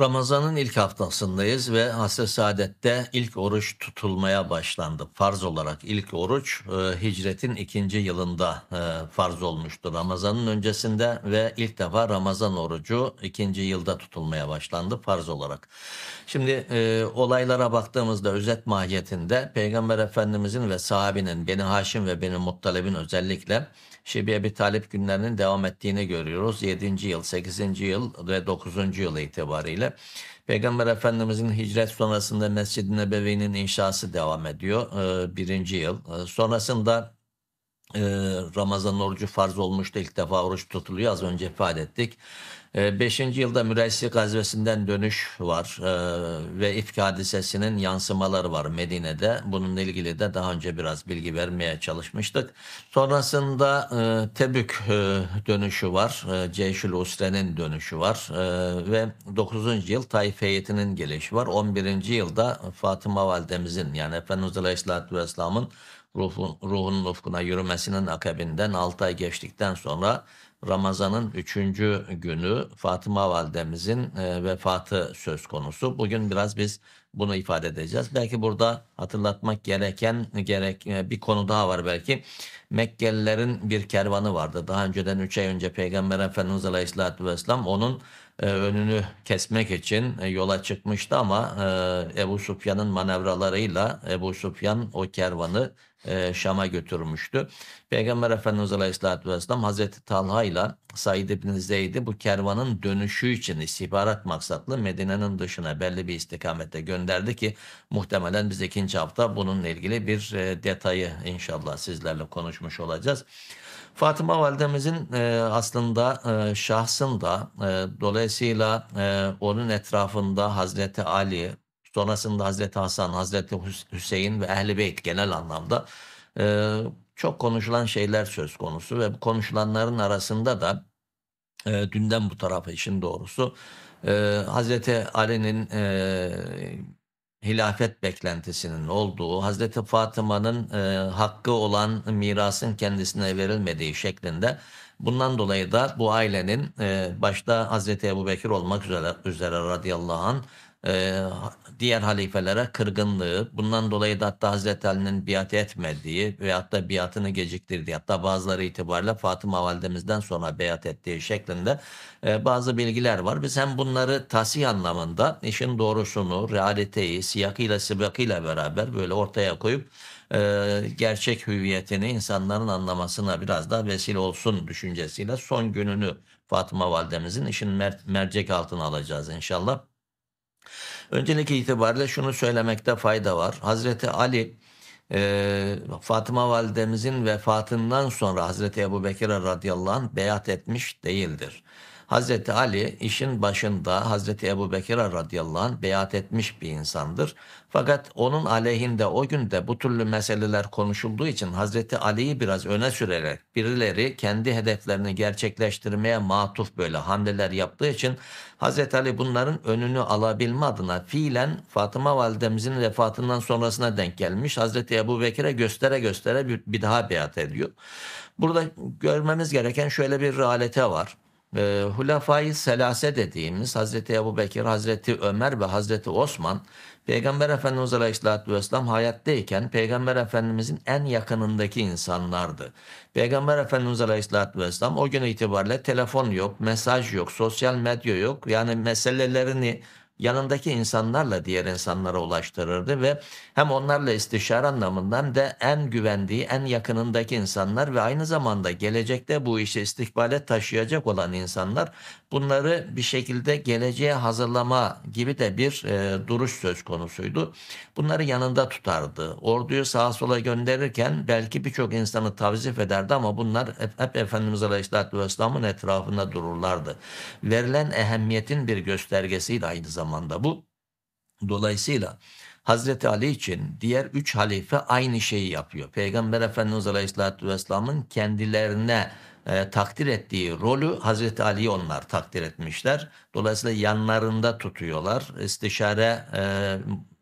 Ramazan'ın ilk haftasındayız ve Hasre Saadet'te ilk oruç tutulmaya başlandı. Farz olarak ilk oruç e, hicretin ikinci yılında e, farz olmuştu Ramazan'ın öncesinde ve ilk defa Ramazan orucu ikinci yılda tutulmaya başlandı farz olarak. Şimdi e, olaylara baktığımızda özet mahiyetinde Peygamber Efendimizin ve sahabinin Beni Haşim ve Beni Muttalib'in özellikle Şibi Ebi Talip günlerinin devam ettiğini görüyoruz. 7. yıl, 8. yıl ve 9. yıl itibariyle. Peygamber Efendimizin hicret sonrasında Mescid-i Nebevi'nin inşası devam ediyor. E, birinci yıl. E, sonrasında ee, Ramazan orucu farz olmuştu. ilk defa oruç tutuluyor. Az önce ifade ettik. E, beşinci yılda Müreysi gazvesinden dönüş var ee, ve ifk hadisesinin yansımaları var Medine'de. Bununla ilgili de daha önce biraz bilgi vermeye çalışmıştık. Sonrasında e, Tebük e, dönüşü var. E, Ceyşül Usre'nin dönüşü var. E, ve 9. yıl Taif heyetinin gelişi var. 11. yılda Fatıma validemizin yani Efendimiz Aleyhisselatü Vesselam'ın ruhu, ruhunun ufkuna yürümesinin akabinden 6 ay geçtikten sonra Ramazan'ın 3. günü Fatıma validemizin e, vefatı söz konusu. Bugün biraz biz bunu ifade edeceğiz. Belki burada hatırlatmak gereken gerek e, bir konu daha var belki. Mekkelilerin bir kervanı vardı. Daha önceden 3 ay önce Peygamber Efendimiz Aleyhisselatü Vesselam onun e, önünü kesmek için e, yola çıkmıştı ama e, Ebu Sufyan'ın manevralarıyla Ebu Sufyan o kervanı e, Şam'a götürmüştü. Peygamber Efendimiz Aleyhisselatü Vesselam Hazreti Talha ile Said İbn Zeyd'i bu kervanın dönüşü için istihbarat maksatlı Medine'nin dışına belli bir istikamette gönderdi ki muhtemelen biz ikinci hafta bununla ilgili bir e, detayı inşallah sizlerle konuşmuş olacağız. Fatıma validemizin e, aslında e, şahsında e, dolayısıyla e, onun etrafında Hazreti Ali, Sonrasında Hazreti Hasan, Hazreti Hüseyin ve Ehl-i Beyt genel anlamda e, çok konuşulan şeyler söz konusu ve bu konuşulanların arasında da e, dünden bu tarafa işin doğrusu e, Hazreti Ali'nin e, hilafet beklentisinin olduğu, Hazreti Fatıma'nın e, hakkı olan mirasın kendisine verilmediği şeklinde. Bundan dolayı da bu ailenin e, başta Hazreti Ebu Bekir olmak üzere, üzere radıyallahu anh e, diğer halifelere kırgınlığı, bundan dolayı da hatta Hazreti Ali'nin biat etmediği ve da biatını geciktirdiği, hatta bazıları itibariyle Fatıma validemizden sonra biat ettiği şeklinde e, bazı bilgiler var. Biz hem bunları tasih anlamında işin doğrusunu, realiteyi, siyakıyla sibakıyla beraber böyle ortaya koyup e, gerçek hüviyetini insanların anlamasına biraz daha vesile olsun düşüncesiyle son gününü Fatıma validemizin işin mer mercek altına alacağız inşallah. Öncelik itibariyle şunu söylemekte fayda var. Hazreti Ali e, Fatıma validemizin vefatından sonra Hazreti Ebu Bekir'e radıyallahu anh beyat etmiş değildir. Hazreti Ali işin başında Hazreti Ebu Bekir'e radıyallahu anh beyat etmiş bir insandır. Fakat onun aleyhinde o günde bu türlü meseleler konuşulduğu için Hazreti Ali'yi biraz öne sürerek birileri kendi hedeflerini gerçekleştirmeye matuf böyle hamleler yaptığı için Hazreti Ali bunların önünü alabilme adına fiilen Fatıma validemizin vefatından sonrasına denk gelmiş. Hazreti Ebu Bekir'e göstere göstere bir, bir daha beyat ediyor. Burada görmemiz gereken şöyle bir realite var e, Hulefai Selase dediğimiz Hazreti Ebu Bekir, Hazreti Ömer ve Hazreti Osman Peygamber Efendimiz Aleyhisselatü Vesselam hayattayken Peygamber Efendimizin en yakınındaki insanlardı. Peygamber Efendimiz Aleyhisselatü Vesselam o gün itibariyle telefon yok, mesaj yok, sosyal medya yok. Yani meselelerini yanındaki insanlarla diğer insanlara ulaştırırdı ve hem onlarla istişare anlamından da en güvendiği, en yakınındaki insanlar ve aynı zamanda gelecekte bu işe istikbale taşıyacak olan insanlar bunları bir şekilde geleceğe hazırlama gibi de bir e, duruş söz konusuydu. Bunları yanında tutardı. Orduyu sağa sola gönderirken belki birçok insanı tavzif ederdi ama bunlar hep, hep Efendimiz Aleyhisselatü Vesselam'ın etrafında dururlardı. Verilen ehemmiyetin bir göstergesiydi aynı zamanda zamanda bu. Dolayısıyla Hazreti Ali için diğer üç halife aynı şeyi yapıyor. Peygamber Efendimiz Aleyhisselatü Vesselam'ın kendilerine e, takdir ettiği rolü Hazreti Ali onlar takdir etmişler. Dolayısıyla yanlarında tutuyorlar. İstişare e,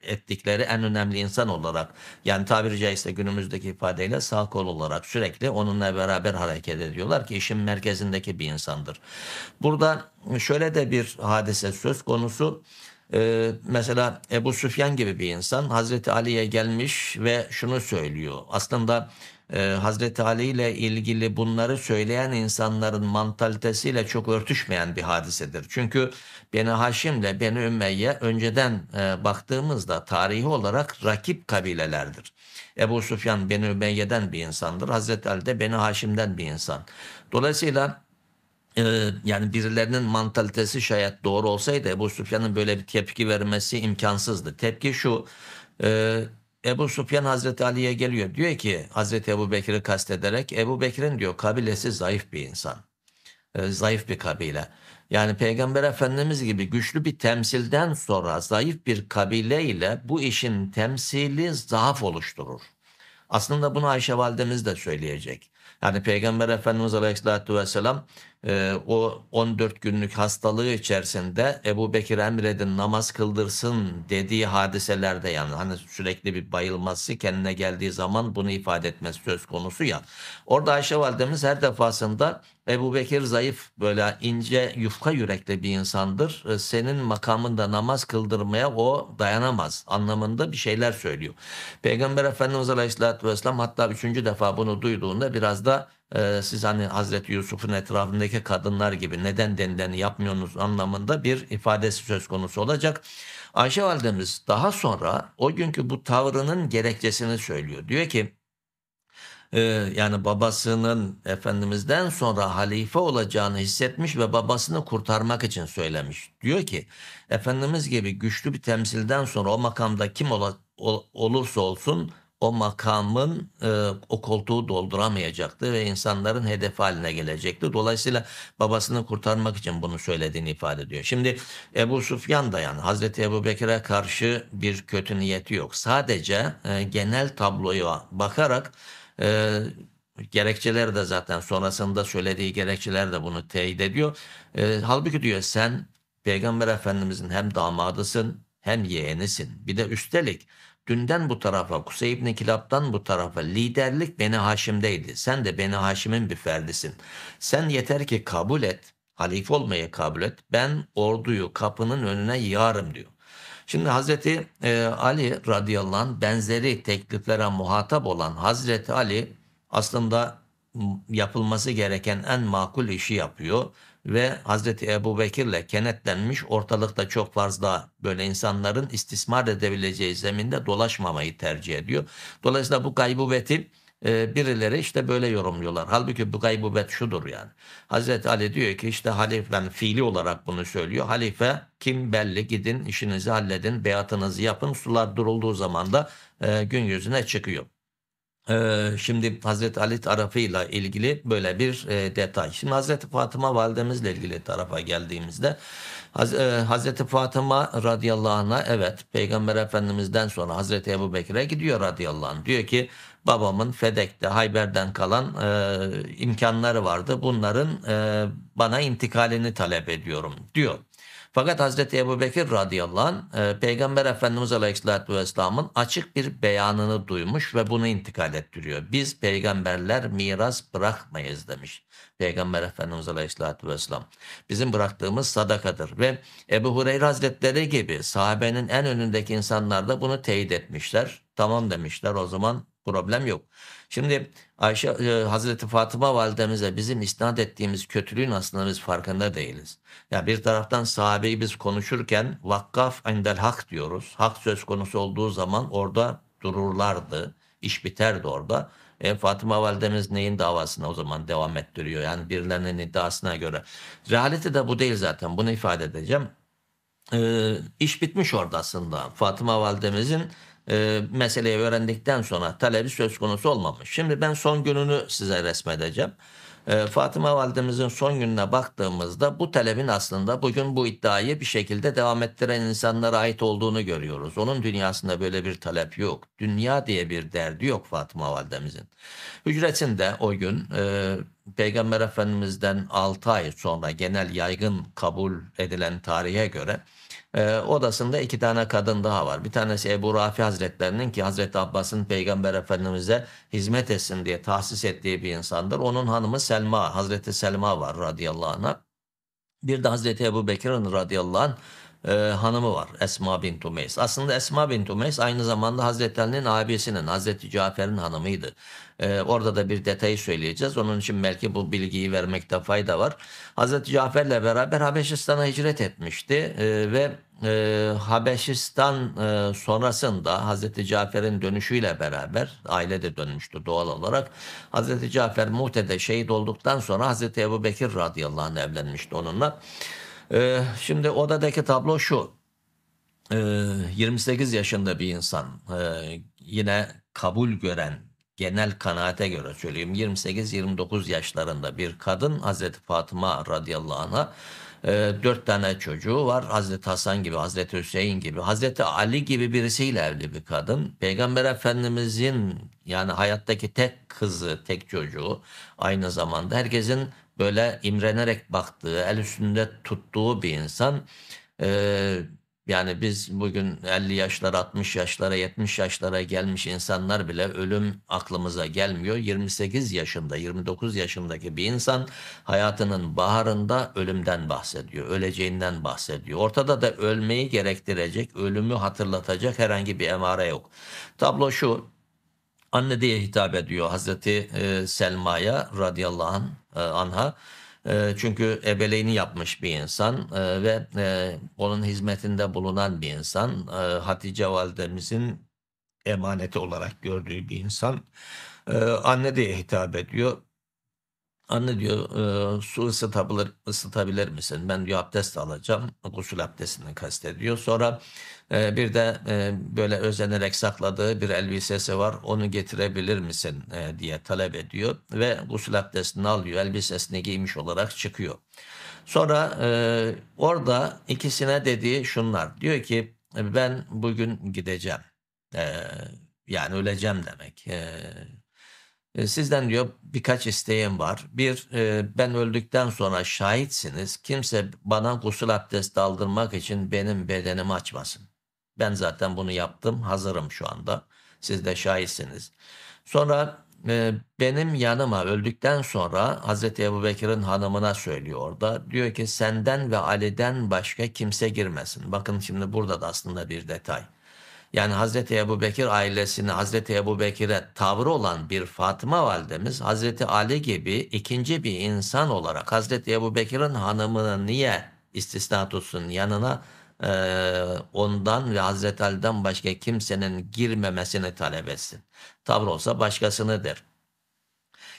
ettikleri en önemli insan olarak yani tabiri caizse günümüzdeki ifadeyle sağ kol olarak sürekli onunla beraber hareket ediyorlar ki işin merkezindeki bir insandır. Burada şöyle de bir hadise söz konusu. Ee, mesela Ebu Süfyan gibi bir insan Hazreti Ali'ye gelmiş ve şunu söylüyor. Aslında e, Hazreti Ali ile ilgili bunları söyleyen insanların mantalitesiyle çok örtüşmeyen bir hadisedir. Çünkü Beni Haşim ile Beni Ümmeyye önceden e, baktığımızda tarihi olarak rakip kabilelerdir. Ebu Sufyan Beni Ümeyye'den bir insandır. Hazreti Ali de Beni Haşim'den bir insan. Dolayısıyla e, yani birilerinin mantalitesi şayet doğru olsaydı Ebu Süfyan'ın böyle bir tepki vermesi imkansızdı. Tepki şu e, Ebu Sufyan Hazreti Ali'ye geliyor. Diyor ki Hazreti Ebu Bekir'i kastederek Ebu Bekir'in diyor kabilesi zayıf bir insan. E, zayıf bir kabile. Yani Peygamber Efendimiz gibi güçlü bir temsilden sonra zayıf bir kabile ile bu işin temsili zaaf oluşturur. Aslında bunu Ayşe validemiz de söyleyecek. Yani Peygamber Efendimiz Aleyhisselatü Vesselam e, o 14 günlük hastalığı içerisinde Ebu Bekir emredin namaz kıldırsın dediği hadiselerde yani hani sürekli bir bayılması kendine geldiği zaman bunu ifade etmesi söz konusu ya. Orada Ayşe validemiz her defasında Ebu Bekir zayıf böyle ince yufka yürekli bir insandır. Ee, senin makamında namaz kıldırmaya o dayanamaz anlamında bir şeyler söylüyor. Peygamber Efendimiz Aleyhisselatü Vesselam hatta üçüncü defa bunu duyduğunda biraz da e, siz hani Hazreti Yusuf'un etrafındaki kadınlar gibi neden dendeni yapmıyorsunuz anlamında bir ifadesi söz konusu olacak. Ayşe validemiz daha sonra o günkü bu tavrının gerekçesini söylüyor. Diyor ki e, yani babasının Efendimiz'den sonra halife olacağını hissetmiş ve babasını kurtarmak için söylemiş. Diyor ki Efendimiz gibi güçlü bir temsilden sonra o makamda kim ola, ol, olursa olsun o makamın e, o koltuğu dolduramayacaktı ve insanların hedef haline gelecekti. Dolayısıyla babasını kurtarmak için bunu söylediğini ifade ediyor. Şimdi Ebu Sufyan da yani Hazreti Ebu Bekir'e karşı bir kötü niyeti yok. Sadece e, genel tabloya bakarak e, gerekçeler de zaten sonrasında söylediği gerekçeler de bunu teyit ediyor. E, halbuki diyor sen Peygamber Efendimizin hem damadısın hem yeğenisin. Bir de üstelik dünden bu tarafa, Kusey İbni Kilab'dan bu tarafa liderlik Beni Haşim'deydi. Sen de Beni Haşim'in bir ferdisin. Sen yeter ki kabul et, halife olmayı kabul et. Ben orduyu kapının önüne yığarım diyor. Şimdi Hazreti e, Ali radıyallahu anh benzeri tekliflere muhatap olan Hazreti Ali aslında yapılması gereken en makul işi yapıyor ve Hazreti Ebu Bekir'le kenetlenmiş ortalıkta çok fazla böyle insanların istismar edebileceği zeminde dolaşmamayı tercih ediyor. Dolayısıyla bu gaybubeti e, birileri işte böyle yorumluyorlar. Halbuki bu gaybubet şudur yani. Hazreti Ali diyor ki işte Halifen fiili olarak bunu söylüyor. Halife kim belli gidin işinizi halledin beyatınızı yapın sular durulduğu zaman da e, gün yüzüne çıkıyor. Ee, şimdi Hazreti Ali tarafıyla ilgili böyle bir e, detay. Şimdi Hazreti Fatıma validemizle ilgili tarafa geldiğimizde Haz e, Hazreti Fatıma radıyallahu anh'a evet Peygamber Efendimiz'den sonra Hazreti Ebu Bekir'e gidiyor radıyallahu anh. Diyor ki babamın Fedek'te Hayber'den kalan e, imkanları vardı. Bunların e, bana intikalini talep ediyorum diyor. Fakat Hazreti Ebu Bekir radıyallahu anh e, Peygamber Efendimiz Aleyhisselatü Vesselam'ın açık bir beyanını duymuş ve bunu intikal ettiriyor. Biz peygamberler miras bırakmayız demiş Peygamber Efendimiz Aleyhisselatü Vesselam. Bizim bıraktığımız sadakadır ve Ebu Hureyre Hazretleri gibi sahabenin en önündeki insanlar da bunu teyit etmişler. Tamam demişler o zaman problem yok. Şimdi Ayşe e, Hazreti Fatıma validemize bizim isnat ettiğimiz kötülüğün aslında biz farkında değiliz. Ya bir taraftan sahabeyi biz konuşurken vakkaf endel hak diyoruz. Hak söz konusu olduğu zaman orada dururlardı. İş biterdi orada. E, Fatıma validemiz neyin davasına o zaman devam ettiriyor? Yani birilerinin iddiasına göre. Realite de bu değil zaten. Bunu ifade edeceğim. E, iş bitmiş orada aslında. Fatıma validemizin e, meseleyi öğrendikten sonra talebi söz konusu olmamış. Şimdi ben son gününü size resmedeceğim. E, Fatıma validemizin son gününe baktığımızda bu talebin aslında bugün bu iddiayı bir şekilde devam ettiren insanlara ait olduğunu görüyoruz. Onun dünyasında böyle bir talep yok. Dünya diye bir derdi yok Fatıma validemizin. Hücresinde o gün e, Peygamber Efendimiz'den 6 ay sonra genel yaygın kabul edilen tarihe göre e, odasında iki tane kadın daha var. Bir tanesi Ebu Rafi Hazretlerinin ki Hazreti Abbas'ın Peygamber Efendimiz'e hizmet etsin diye tahsis ettiği bir insandır. Onun hanımı Selma, Hazreti Selma var radıyallahu anh'a. Bir de Hazreti Ebu Bekir'in radıyallahu anh e, hanımı var Esma bint Umeys. Aslında Esma bint Umeys aynı zamanda Hazreti Ali'nin abisinin Hazreti Cafer'in hanımıydı. E, orada da bir detayı söyleyeceğiz. Onun için belki bu bilgiyi vermekte fayda var. Hazreti Cafer'le beraber Habeşistan'a hicret etmişti e, ve e, Habeşistan e, sonrasında Hazreti Cafer'in dönüşüyle beraber aile de dönmüştü doğal olarak. Hazreti Cafer Muhte'de şehit olduktan sonra Hazreti Ebu Bekir radıyallahu anh evlenmişti onunla. E, şimdi odadaki tablo şu. E, 28 yaşında bir insan e, yine kabul gören genel kanaate göre söyleyeyim 28-29 yaşlarında bir kadın Hazreti Fatıma radıyallahu anh'a e, dört tane çocuğu var. Hazreti Hasan gibi, Hazreti Hüseyin gibi, Hazreti Ali gibi birisiyle evli bir kadın. Peygamber Efendimizin yani hayattaki tek kızı, tek çocuğu aynı zamanda herkesin böyle imrenerek baktığı, el üstünde tuttuğu bir insan. E, yani biz bugün 50 yaşlara, 60 yaşlara, 70 yaşlara gelmiş insanlar bile ölüm aklımıza gelmiyor. 28 yaşında, 29 yaşındaki bir insan hayatının baharında ölümden bahsediyor, öleceğinden bahsediyor. Ortada da ölmeyi gerektirecek, ölümü hatırlatacak herhangi bir emare yok. Tablo şu, anne diye hitap ediyor Hazreti e, Selma'ya radıyallahu anh, e, anha. Ee, çünkü ebeleyni yapmış bir insan ee, ve e, onun hizmetinde bulunan bir insan. Ee, Hatice validemizin emaneti olarak gördüğü bir insan. anne diye hitap ediyor. Anne diyor e, su ısıtabilir, ısıtabilir misin? Ben diyor abdest alacağım. Gusül abdestini kastediyor. Sonra e, bir de e, böyle özenerek sakladığı bir elbisesi var. Onu getirebilir misin e, diye talep ediyor. Ve gusül abdestini alıyor. Elbisesini giymiş olarak çıkıyor. Sonra e, orada ikisine dediği şunlar. Diyor ki ben bugün gideceğim. E, yani öleceğim demek. E, e, sizden diyor birkaç isteğim var. Bir, e, ben öldükten sonra şahitsiniz. Kimse bana gusül abdesti aldırmak için benim bedenimi açmasın. Ben zaten bunu yaptım. Hazırım şu anda. Siz de şahitsiniz. Sonra e, benim yanıma öldükten sonra Hazreti Ebu Bekir'in hanımına söylüyor orada. Diyor ki senden ve Ali'den başka kimse girmesin. Bakın şimdi burada da aslında bir detay. Yani Hazreti Ebu Bekir ailesini Hazreti Ebu Bekir'e tavrı olan bir Fatıma validemiz Hazreti Ali gibi ikinci bir insan olarak Hazreti Ebu Bekir'in hanımını niye istisna tutsun yanına e, ondan ve Hazreti Ali'den başka kimsenin girmemesini talep etsin. Tavrı olsa başkasını der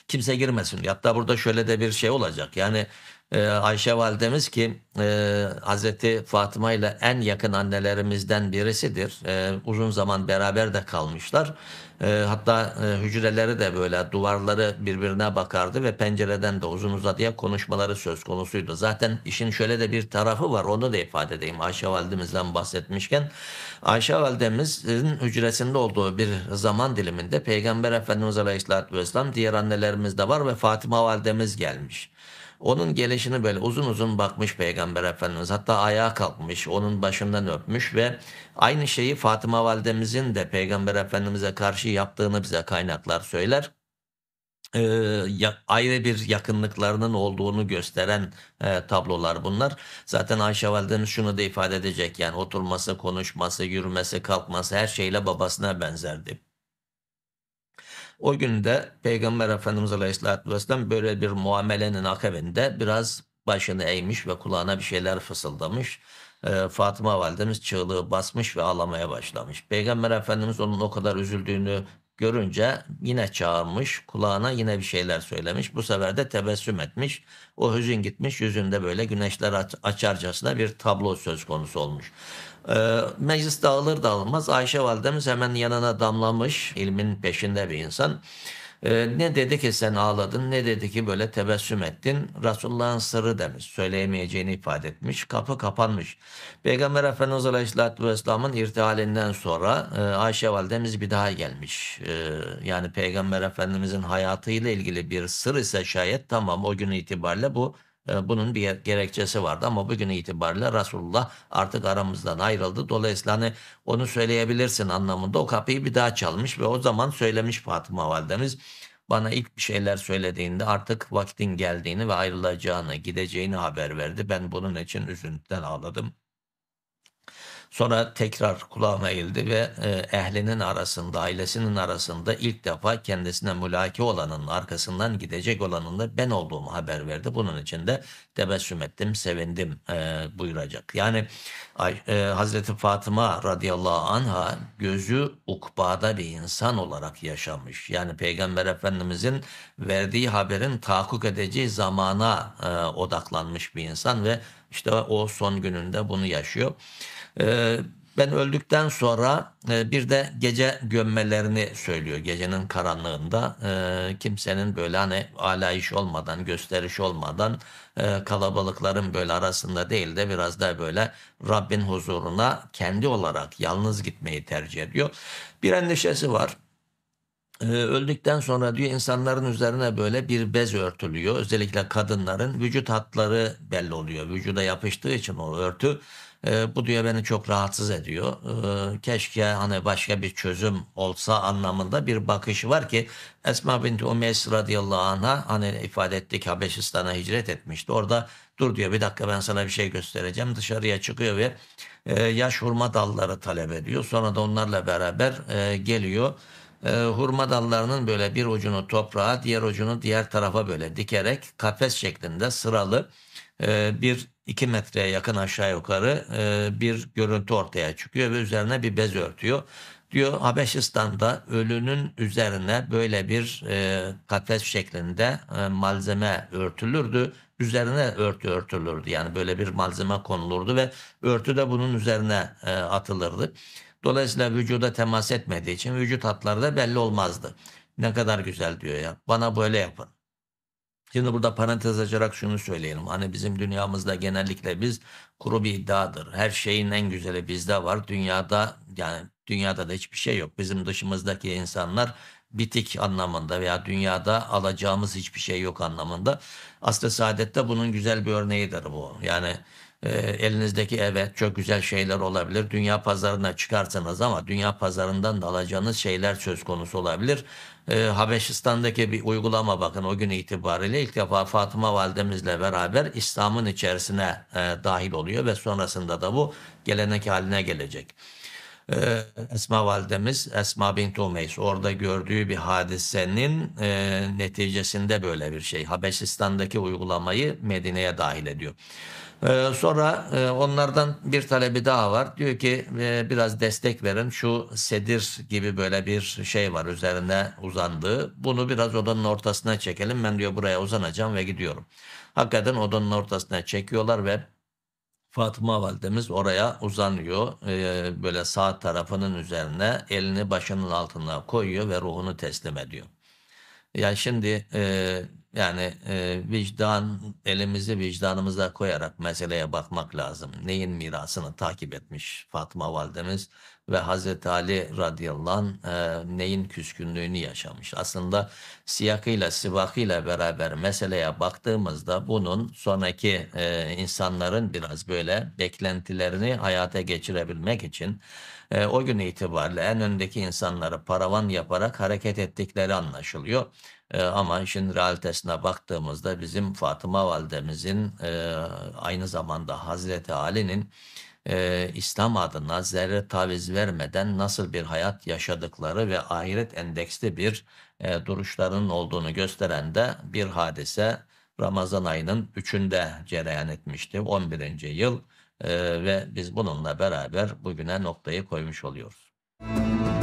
kimse girmesin. Hatta burada şöyle de bir şey olacak. Yani e, Ayşe validemiz ki e, Hazreti Fatıma ile en yakın annelerimizden birisidir. E, uzun zaman beraber de kalmışlar. E, hatta e, hücreleri de böyle duvarları birbirine bakardı ve pencereden de uzun uzadıya konuşmaları söz konusuydu. Zaten işin şöyle de bir tarafı var onu da ifade edeyim Ayşe validemizden bahsetmişken. Ayşe validemizin hücresinde olduğu bir zaman diliminde Peygamber Efendimiz Aleyhisselatü Vesselam diğer annelerimiz de var ve Fatıma validemiz gelmiş. Onun gelişini böyle uzun uzun bakmış Peygamber Efendimiz. Hatta ayağa kalkmış, onun başından öpmüş ve aynı şeyi Fatıma validemizin de Peygamber Efendimiz'e karşı yaptığını bize kaynaklar söyler e, ya, ayrı bir yakınlıklarının olduğunu gösteren e, tablolar bunlar. Zaten Ayşe Validemiz şunu da ifade edecek yani oturması, konuşması, yürümesi, kalkması her şeyle babasına benzerdi. O günde Peygamber Efendimiz Aleyhisselatü Vesselam böyle bir muamelenin akabinde biraz başını eğmiş ve kulağına bir şeyler fısıldamış. Ee, Fatıma validemiz çığlığı basmış ve ağlamaya başlamış. Peygamber Efendimiz onun o kadar üzüldüğünü görünce yine çağırmış, kulağına yine bir şeyler söylemiş. Bu sefer de tebessüm etmiş. O hüzün gitmiş, yüzünde böyle güneşler açarcasına bir tablo söz konusu olmuş. Ee, meclis dağılır dağılmaz Ayşe validemiz hemen yanına damlamış ilmin peşinde bir insan. Ee, ne dedi ki sen ağladın ne dedi ki böyle tebessüm ettin. Resulullah'ın sırrı demiş söyleyemeyeceğini ifade etmiş kapı kapanmış. Peygamber Efendimiz Aleyhisselatü Vesselam'ın irtihalinden sonra e, Ayşe validemiz bir daha gelmiş. E, yani Peygamber Efendimizin hayatıyla ilgili bir sır ise şayet tamam o gün itibariyle bu ee, bunun bir gerekçesi vardı ama bugün itibariyle Resulullah artık aramızdan ayrıldı. Dolayısıyla hani onu söyleyebilirsin anlamında o kapıyı bir daha çalmış ve o zaman söylemiş Fatıma validemiz bana ilk bir şeyler söylediğinde artık vaktin geldiğini ve ayrılacağını, gideceğini haber verdi. Ben bunun için üzüntüden ağladım. Sonra tekrar kulağıma eğildi ve e, ehlinin arasında, ailesinin arasında ilk defa kendisine mülaki olanın arkasından gidecek olanın da ben olduğumu haber verdi. Bunun için de tebessüm ettim, sevindim e, buyuracak. Yani e, Hazreti Fatıma radıyallahu anha gözü ukbada bir insan olarak yaşamış. Yani Peygamber Efendimizin verdiği haberin tahakkuk edeceği zamana e, odaklanmış bir insan ve işte o son gününde bunu yaşıyor. Ee, ben öldükten sonra e, bir de gece gömmelerini söylüyor. Gecenin karanlığında ee, kimsenin böyle hani alayiş olmadan, gösteriş olmadan e, kalabalıkların böyle arasında değil de biraz daha böyle Rabbin huzuruna kendi olarak yalnız gitmeyi tercih ediyor. Bir endişesi var. Ee, öldükten sonra diyor insanların üzerine böyle bir bez örtülüyor. Özellikle kadınların vücut hatları belli oluyor. Vücuda yapıştığı için o örtü e, bu diyor beni çok rahatsız ediyor. E, keşke hani başka bir çözüm olsa anlamında bir bakışı var ki Esma binti Umeys radıyallahu anh'a hani ifade ettik Habeşistan'a hicret etmişti. Orada dur diyor bir dakika ben sana bir şey göstereceğim. Dışarıya çıkıyor ve e, yaş hurma dalları talep ediyor. Sonra da onlarla beraber e, geliyor e, hurma dallarının böyle bir ucunu toprağa diğer ucunu diğer tarafa böyle dikerek kafes şeklinde sıralı ee, bir iki metreye yakın aşağı yukarı e, bir görüntü ortaya çıkıyor ve üzerine bir bez örtüyor. Diyor Habeşistan'da ölünün üzerine böyle bir e, kafes şeklinde e, malzeme örtülürdü. Üzerine örtü örtülürdü yani böyle bir malzeme konulurdu ve örtü de bunun üzerine e, atılırdı. Dolayısıyla vücuda temas etmediği için vücut hatları da belli olmazdı. Ne kadar güzel diyor ya bana böyle yapın. Şimdi burada parantez açarak şunu söyleyelim. Hani bizim dünyamızda genellikle biz kuru bir iddiadır. Her şeyin en güzeli bizde var. Dünyada yani dünyada da hiçbir şey yok. Bizim dışımızdaki insanlar bitik anlamında veya dünyada alacağımız hiçbir şey yok anlamında. Aslı Saadet'te bunun güzel bir örneğidir bu. Yani ee, elinizdeki evet çok güzel şeyler olabilir. Dünya pazarına çıkarsanız ama dünya pazarından da alacağınız şeyler söz konusu olabilir. E, Habeşistan'daki bir uygulama bakın o gün itibariyle ilk defa Fatıma validemizle beraber İslam'ın içerisine e, dahil oluyor ve sonrasında da bu gelenek haline gelecek. Ee, Esma validemiz Esma bint Umeys orada gördüğü bir hadisenin e, neticesinde böyle bir şey Habeşistan'daki uygulamayı Medine'ye dahil ediyor. Ee, sonra e, onlardan bir talebi daha var. Diyor ki biraz destek verin. Şu sedir gibi böyle bir şey var üzerine uzandığı. Bunu biraz odanın ortasına çekelim. Ben diyor buraya uzanacağım ve gidiyorum. Hakikaten odanın ortasına çekiyorlar ve Fatma validemiz oraya uzanıyor. Ee, böyle sağ tarafının üzerine elini başının altına koyuyor ve ruhunu teslim ediyor. Yani şimdi e, yani e, vicdan elimizi vicdanımıza koyarak meseleye bakmak lazım. Neyin mirasını takip etmiş Fatma validemiz ve Hazreti Ali radıyallahu e, neyin küskünlüğünü yaşamış. Aslında siyakıyla sivakıyla beraber meseleye baktığımızda bunun sonraki e, insanların biraz böyle beklentilerini hayata geçirebilmek için e, o gün itibariyle en öndeki insanları paravan yaparak hareket ettikleri anlaşılıyor. E, ama işin realitesine baktığımızda bizim Fatıma validemizin e, aynı zamanda Hazreti Ali'nin e, İslam adına zerre taviz vermeden nasıl bir hayat yaşadıkları ve ahiret endeksli bir e, duruşlarının olduğunu gösteren de bir hadise Ramazan ayının 3'ünde cereyan etmişti 11. yıl e, ve biz bununla beraber bugüne noktayı koymuş oluyoruz. Müzik